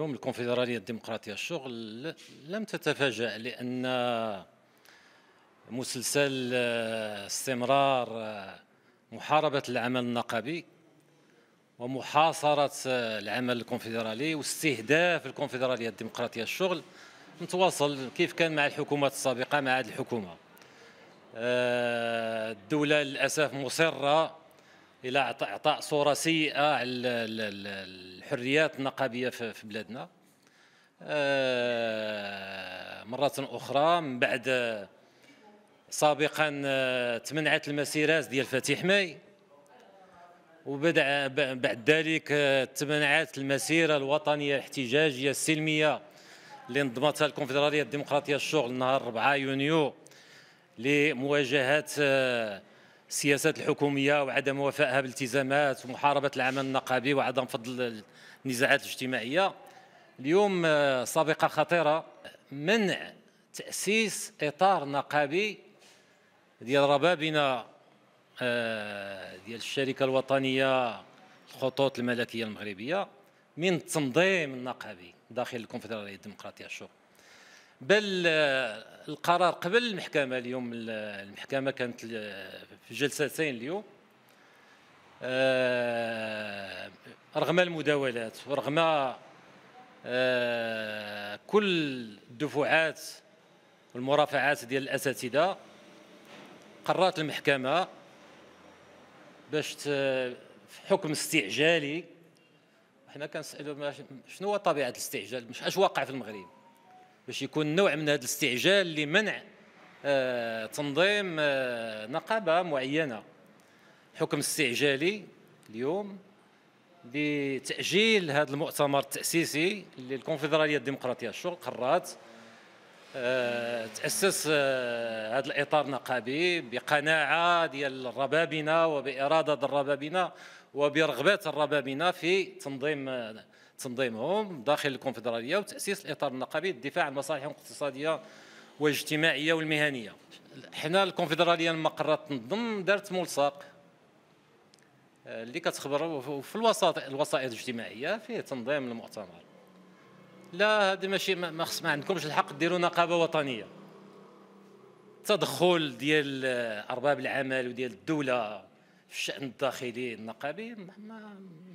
اليوم الكونفدرالية الديمقراطية الشغل لم تتفاجأ لأن مسلسل استمرار محاربة العمل النقابي ومحاصرة العمل الكونفدرالي واستهداف الكونفدرالية الديمقراطية الشغل نتواصل كيف كان مع الحكومات السابقة مع هذه الحكومة آه، الدولة للأسف مصرة الى اعطاء صوره سيئه على الحريات النقابيه في بلادنا آه، مرة أخرى من بعد سابقا آه، تمنعت المسيرات ديال فتيح ماي وبدأ بعد ذلك آه، تمنعت المسيرة الوطنية الاحتجاجية السلمية اللي نظمتها الكونفدرالية الديمقراطية الشغل نهار 4 يونيو لمواجهة السياسات الحكوميه وعدم وفائها بالتزامات ومحاربه العمل النقابي وعدم فضل النزاعات الاجتماعيه اليوم آه، سابقه خطيره منع تاسيس اطار نقابي ديال ربابنا آه، ديال الشركه الوطنيه الخطوط الملكيه المغربيه من التنظيم النقابي داخل الكونفدراليه الديمقراطيه الشرق بل آه، القرار قبل المحكمه اليوم المحكمه كانت آه، في جلستين اليوم آه، رغم المداولات ورغم كل الدفعات والمرافعات ديال الاساتذه قررت المحكمه باش حكم استعجالي حنا كنسالوا شنو هو طبيعه الاستعجال مش اش واقع في المغرب باش يكون نوع من هذا الاستعجال لمنع آه، تنظيم آه، نقابه معينه حكم استعجالي اليوم بتاجيل هذا المؤتمر التاسيسي للكونفدراليه الديمقراطيه الشرق قررت آه، تاسس هذا الاطار النقابي بقناعه ديال الربابنه وباراده الربابنه وبرغبات الربابنه في تنظيم تنظيمهم داخل الكونفدراليه وتاسيس الاطار النقابي للدفاع عن مصالحهم الاقتصاديه والاجتماعيه والمهنيه حنا الكونفدراليه لما قررت تنظم دارت ملصق آه، اللي كتخبر في الوسائط الوسائط الاجتماعيه فيه تنظيم المؤتمر لا هذا ماشي ما خص ما عندكمش الحق ديروا نقابه وطنيه التدخل ديال آه، ارباب العمل وديال الدوله في الشان الداخلي النقابي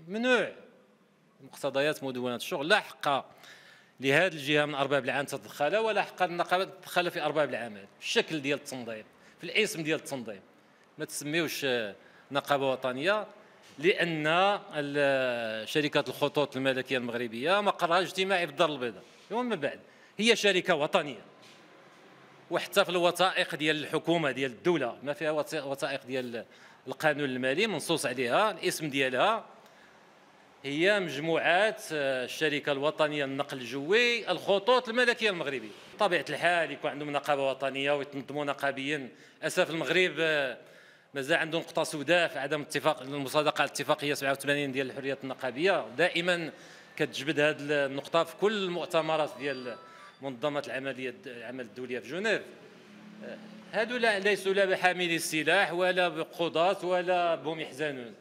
ممنوع مقتضيات مدونه الشغل لا حق لهذه الجهه من ارباب العام تتدخل ولا حق النقابه تتدخل في ارباب العمل في الشكل ديال التنظيم في الاسم ديال التنظيم ما تسميوش نقابه وطنيه لان شركه الخطوط الملكيه المغربيه مقرها الاجتماعي في الدار البيضاء ومن بعد هي شركه وطنيه وحتى في الوثائق ديال الحكومه ديال الدوله ما فيها وثائق ديال القانون المالي منصوص عليها الاسم ديالها هي مجموعات آه، الشركه الوطنيه للنقل الجوي الخطوط الملكيه المغربيه بطبيعه الحال يكون عندهم نقابه وطنيه ويتنظموا نقابيا اسف المغرب آه، مازال عنده نقطه سوداء في عدم اتفاق المصادقه على الاتفاقيه 87 ديال الحريات النقابيه دائما كتجبد هذه النقطه في كل المؤتمرات ديال منظمه العمليه العمل الدوليه في جنيف آه، هادو ليسوا لا بحاملي السلاح ولا بقضاة ولا بهم يحزنون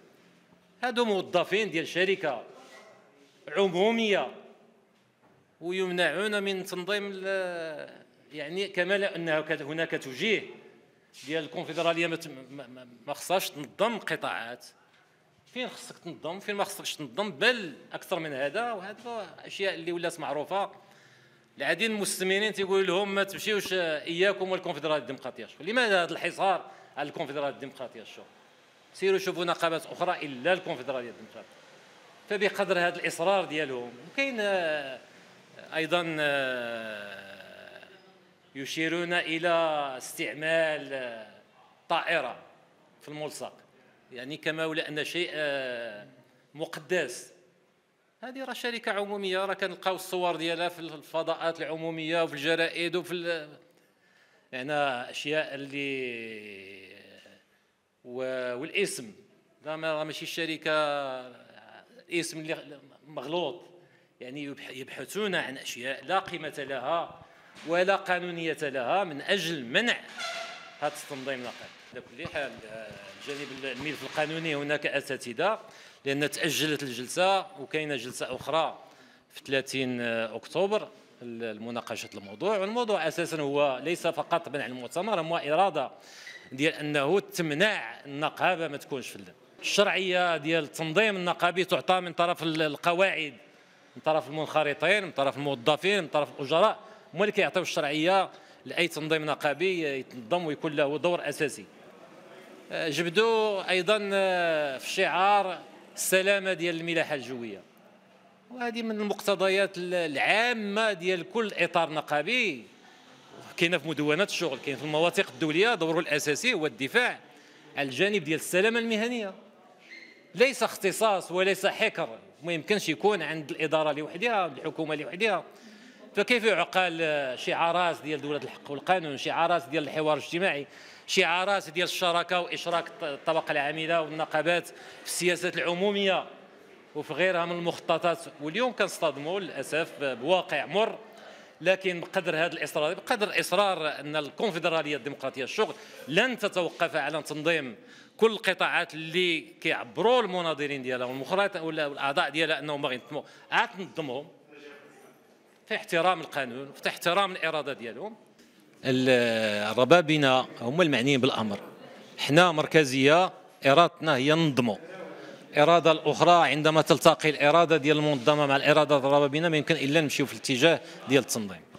هادو موظفين ديال شركه عموميه ويمنعون من تنظيم يعني كما انه هناك توجيه ديال الكونفدراليه ما خصهاش تنظم قطاعات فين خصك تنظم فين ما خصكش تنظم بل اكثر من هذا وهذا اشياء اللي ولات معروفه العديد من المستثمرين تيقول لهم ما تمشيوش اياكم والكونفدراليه الديمقراطيه لماذا هذا الحصار على الكونفدراليه الديمقراطيه الشغل سيروا شوفوا نقابات اخرى الا الكونفدراليه الديمقراطيه فبقدر هذا الاصرار ديالهم وكاين آه، ايضا آه، يشيرون الى استعمال آه، طائره في الملصق يعني كما ولا ان شيء مقدس هذه راه شركه عموميه راه كنلقاو الصور ديالها في الفضاءات العموميه وفي الجرائد وفي يعني اشياء اللي والاسم لا ماشي الشركه اسم اللي مغلوط يعني يبحثون عن اشياء لا قيمه لها ولا قانونيه لها من اجل منع هذا التنظيم النقدي على كل حال الجانب الملف القانوني هناك اساتذه لان تاجلت الجلسه وكاينه جلسه اخرى في 30 اكتوبر لمناقشه الموضوع والموضوع اساسا هو ليس فقط منع المؤتمر هو اراده ديال انه تمنع النقابه ما تكونش في الدم الشرعيه ديال تنظيم النقابي تعطى من طرف القواعد من طرف المنخرطين من طرف الموظفين من طرف الاجراء هما اللي كيعطيو الشرعيه لاي تنظيم نقابي يتنظم ويكون له دور اساسي آه، جبدوا ايضا آه، في شعار السلامه ديال الملاحه الجويه وهذه من المقتضيات العامه ديال كل اطار نقابي كاينه في مدونات الشغل كاين في المواثيق الدوليه دوره الاساسي هو الدفاع على الجانب ديال السلامه المهنيه ليس اختصاص وليس حكر ما يمكنش يكون عند الاداره لوحدها الحكومه لوحدها فكيف يعقل شعارات ديال دوله الحق والقانون شعارات ديال الحوار الاجتماعي شعارات ديال الشراكه واشراك الطبقه العامله والنقابات في السياسات العموميه وفي غيرها من المخططات واليوم كنصطدموا للاسف بواقع مر لكن بقدر هذا الاصرار بقدر اصرار ان الكونفدراليه الديمقراطيه الشغل لن تتوقف على تنظيم كل القطاعات اللي كيعبروا المناضلين ديالها والمخرات ولا الاعضاء ديالها انهم باغيين ينظموا عاد تنظمهم في احترام القانون في احترام الاراده ديالهم الربابنه هما المعنيين بالامر حنا مركزيه ارادتنا هي ننظموا الاراده الاخرى عندما تلتقي الاراده ديال المنظمه مع الاراده الربابينه ما يمكن الا نمشيو في الاتجاه ديال التنظيم